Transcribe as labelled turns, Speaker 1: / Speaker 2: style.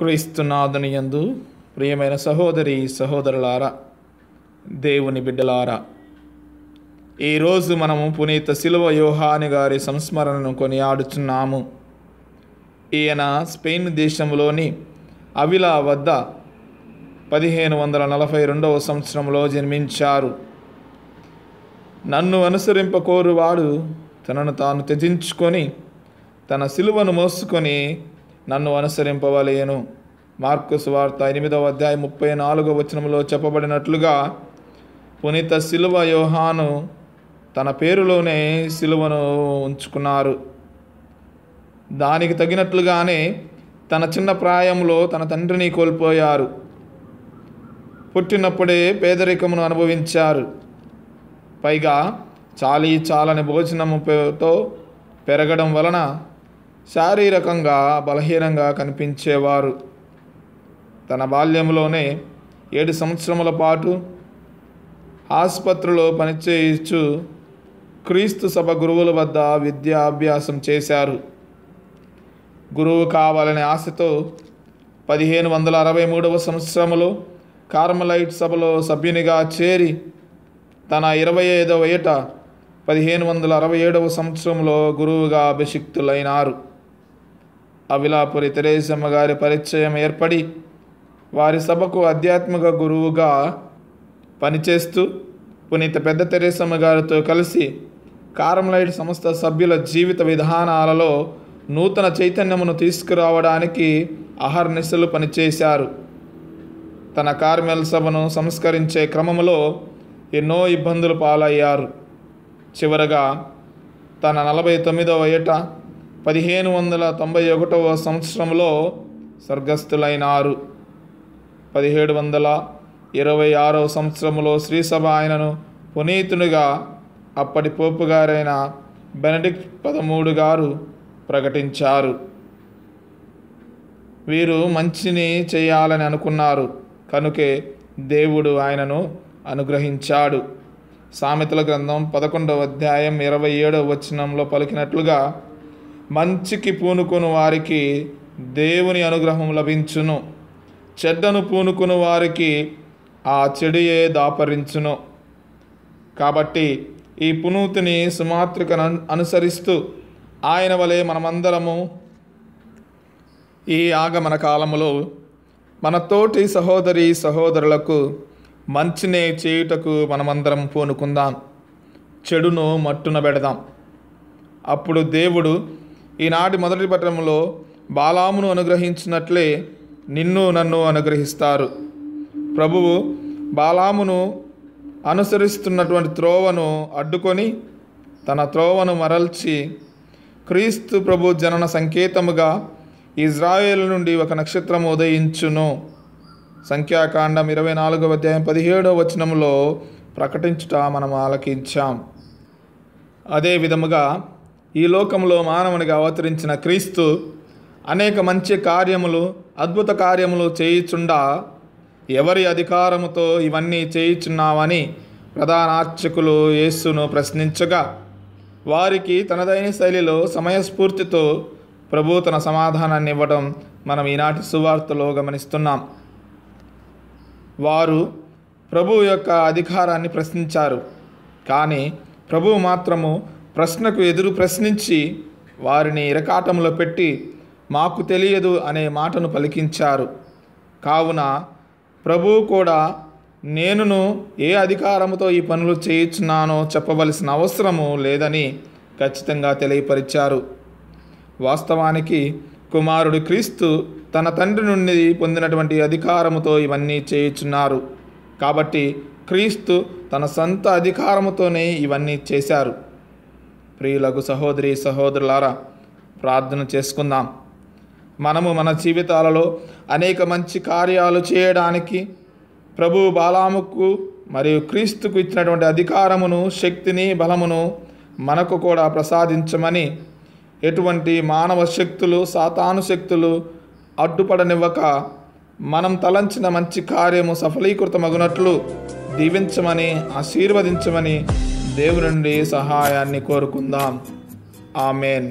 Speaker 1: క్రీస్తునాథునియందు ప్రియమైన సహోదరి సహోదరులారా దేవుని బిడ్డలారా ఈరోజు మనము పునీత శిలువ యోహాని గారి సంస్మరణను కొనియాడుచున్నాము ఈయన స్పెయిన్ దేశంలోని అవిలా వద్ద పదిహేను వందల నలభై రెండవ సంవత్సరంలో జన్మించారు నన్ను కోరువాడు తనను తాను త్యజించుకొని తన శిలువను మోసుకొని నన్ను అనుసరింపవలేను మార్కు సువార్త ఎనిమిదవ అధ్యాయం ముప్పై నాలుగవ వచనంలో చెప్పబడినట్లుగా పునీత శిలువ యోహాను తన పేరులోనే శిలువను ఉంచుకున్నారు దానికి తగినట్లుగానే తన చిన్న ప్రాయంలో తన తండ్రిని కోల్పోయారు పుట్టినప్పుడే పేదరికమును అనుభవించారు పైగా చాలీ చాలని భోజనముతో పెరగడం వలన శారీరకంగా బలహీనంగా కనిపించేవారు తన బాల్యంలోనే ఏడు సంవత్సరముల పాటు ఆసుపత్రిలో పనిచేయచ్చు క్రీస్తు సభ గురువుల వద్ద విద్యాభ్యాసం చేశారు గురువు కావాలనే ఆశతో పదిహేను వందల అరవై మూడవ సంవత్సరంలో కార్మలైట్ సభలో సభ్యునిగా చేరి తన ఇరవై ఐదవ ఏట పదిహేను వందల అరవై ఏడవ సంవత్సరంలో గురువుగా అభిషిక్తులైనారు అవిలాపురి తెరేసమ్మ గారి పరిచయం ఏర్పడి వారి సభకు ఆధ్యాత్మిక గురువుగా పనిచేస్తూ పునీత పెద్ద తెరేసమ్మ గారితో కలిసి కారంలైట్ సంస్థ సభ్యుల జీవిత విధానాలలో నూతన చైతన్యమును తీసుకురావడానికి అహర్నిశలు పనిచేశారు తన కార్మెల్ సభను సంస్కరించే క్రమంలో ఎన్నో ఇబ్బందులు పాలయ్యారు చివరగా తన నలభై తొమ్మిదవ ఏట పదిహేను వందల తొంభై ఒకటవ సంవత్సరంలో స్వర్గస్థులైనారు పదిహేడు వందల ఇరవై ఆరవ సంవత్సరంలో శ్రీసభ ఆయనను పునీతునిగా అప్పటి పోపు గారైన బెనడిక్ట్ పదమూడు గారు ప్రకటించారు వీరు మంచిని చేయాలని అనుకున్నారు కనుకే దేవుడు ఆయనను అనుగ్రహించాడు సామెతల గ్రంథం పదకొండవ అధ్యాయం ఇరవై ఏడవ వచనంలో పలికినట్లుగా మంచికి పూనుకొని వారికి దేవుని అనుగ్రహం లభించును చెడ్డను పూనుకుని వారికి ఆ చెడుయే దాపరించును కాబట్టి ఈ పునూతిని సుమాత్రికను అనుసరిస్తూ ఆయన వలె మనమందరము ఈ ఆగమన కాలములో మన తోటి సహోదరి సహోదరులకు మంచినే చేయుటకు మనమందరం పూనుకుందాం చెడును మట్టున పెడదాం అప్పుడు దేవుడు ఈనాటి మొదటి పట్టణంలో బాలామును అనుగ్రహించినట్లే నిన్ను నన్ను అనుగ్రహిస్తారు ప్రభువు బాలామును అనుసరిస్తున్నటువంటి త్రోవను అడ్డుకొని తన త్రోవను మరల్చి క్రీస్తు ప్రభు జనన సంకేతముగా ఇజ్రాయేల్ నుండి ఒక నక్షత్రం ఉదయించును సంఖ్యాకాండం ఇరవై నాలుగవ అధ్యాయం పదిహేడవ వచనంలో ప్రకటించుట మనం ఆలకించాం అదే విధముగా ఈ లోకంలో మానవునిగా అవతరించిన క్రీస్తు అనేక మంచి కార్యములు అద్భుత కార్యములు చేయుచుండా ఎవరి అధికారముతో ఇవన్నీ చేయుచున్నావని ప్రధాన అర్చకులు యేసును ప్రశ్నించగా వారికి తనదైన శైలిలో సమయస్ఫూర్తితో ప్రభు తన సమాధానాన్ని ఇవ్వడం మనం ఈనాటి సువార్తలో గమనిస్తున్నాం వారు ప్రభు యొక్క అధికారాన్ని ప్రశ్నించారు కానీ ప్రభు మాత్రము ప్రశ్నకు ఎదురు ప్రశ్నించి వారిని ఇరకాటంలో పెట్టి మాకు తెలియదు అనే మాటను పలికించారు కావున ప్రభువు కూడా నేనును ఏ అధికారంతో ఈ పనులు చేయుచున్నానో చెప్పవలసిన అవసరము లేదని ఖచ్చితంగా తెలియపరిచారు వాస్తవానికి కుమారుడు క్రీస్తు తన తండ్రి నుండి పొందినటువంటి అధికారముతో ఇవన్నీ చేయుచున్నారు కాబట్టి క్రీస్తు తన సొంత అధికారముతోనే ఇవన్నీ చేశారు ప్రియులకు సహోదరి సహోదరులారా ప్రార్థన చేసుకుందాం మనము మన జీవితాలలో అనేక మంచి కార్యాలు చేయడానికి ప్రభు బాలాముకు మరియు క్రీస్తుకు ఇచ్చినటువంటి అధికారమును శక్తిని బలమును మనకు కూడా ప్రసాదించమని ఎటువంటి మానవ శక్తులు సాతాను శక్తులు అడ్డుపడనివ్వక మనం తలంచిన మంచి కార్యము సఫలీకృతమగునట్లు దీవించమని ఆశీర్వదించమని దేవుడి నుండి సహాయాన్ని కోరుకుందాం ఆమెన్